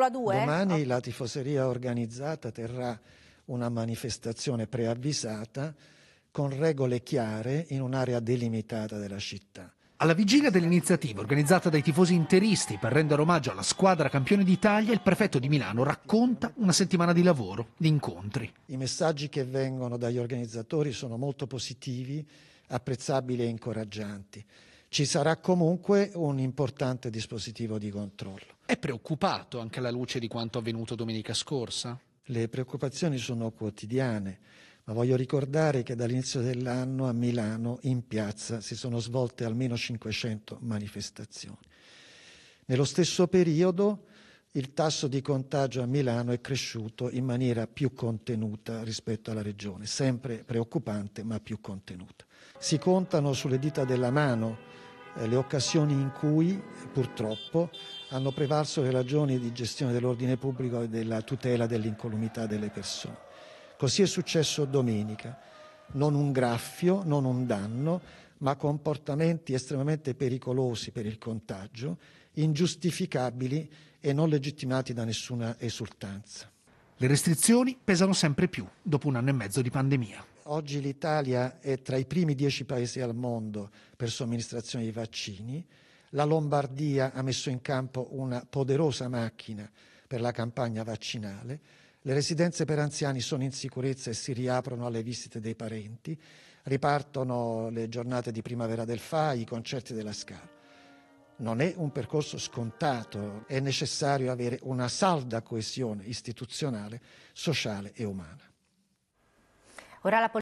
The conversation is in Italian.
Scuola 2? Domani oh. la tifoseria organizzata terrà una manifestazione preavvisata con regole chiare in un'area delimitata della città. Alla vigilia dell'iniziativa organizzata dai tifosi interisti per rendere omaggio alla squadra campione d'Italia, il prefetto di Milano racconta una settimana di lavoro, di incontri. I messaggi che vengono dagli organizzatori sono molto positivi, apprezzabili e incoraggianti ci sarà comunque un importante dispositivo di controllo. È preoccupato anche alla luce di quanto avvenuto domenica scorsa? Le preoccupazioni sono quotidiane, ma voglio ricordare che dall'inizio dell'anno a Milano in piazza si sono svolte almeno 500 manifestazioni. Nello stesso periodo il tasso di contagio a Milano è cresciuto in maniera più contenuta rispetto alla regione, sempre preoccupante ma più contenuta. Si contano sulle dita della mano eh, le occasioni in cui purtroppo hanno prevalso le ragioni di gestione dell'ordine pubblico e della tutela dell'incolumità delle persone. Così è successo domenica, non un graffio, non un danno, ma comportamenti estremamente pericolosi per il contagio, ingiustificabili e non legittimati da nessuna esultanza. Le restrizioni pesano sempre più dopo un anno e mezzo di pandemia oggi l'Italia è tra i primi dieci paesi al mondo per somministrazione di vaccini, la Lombardia ha messo in campo una poderosa macchina per la campagna vaccinale, le residenze per anziani sono in sicurezza e si riaprono alle visite dei parenti, ripartono le giornate di primavera del FAI, i concerti della Scala. Non è un percorso scontato, è necessario avere una salda coesione istituzionale, sociale e umana.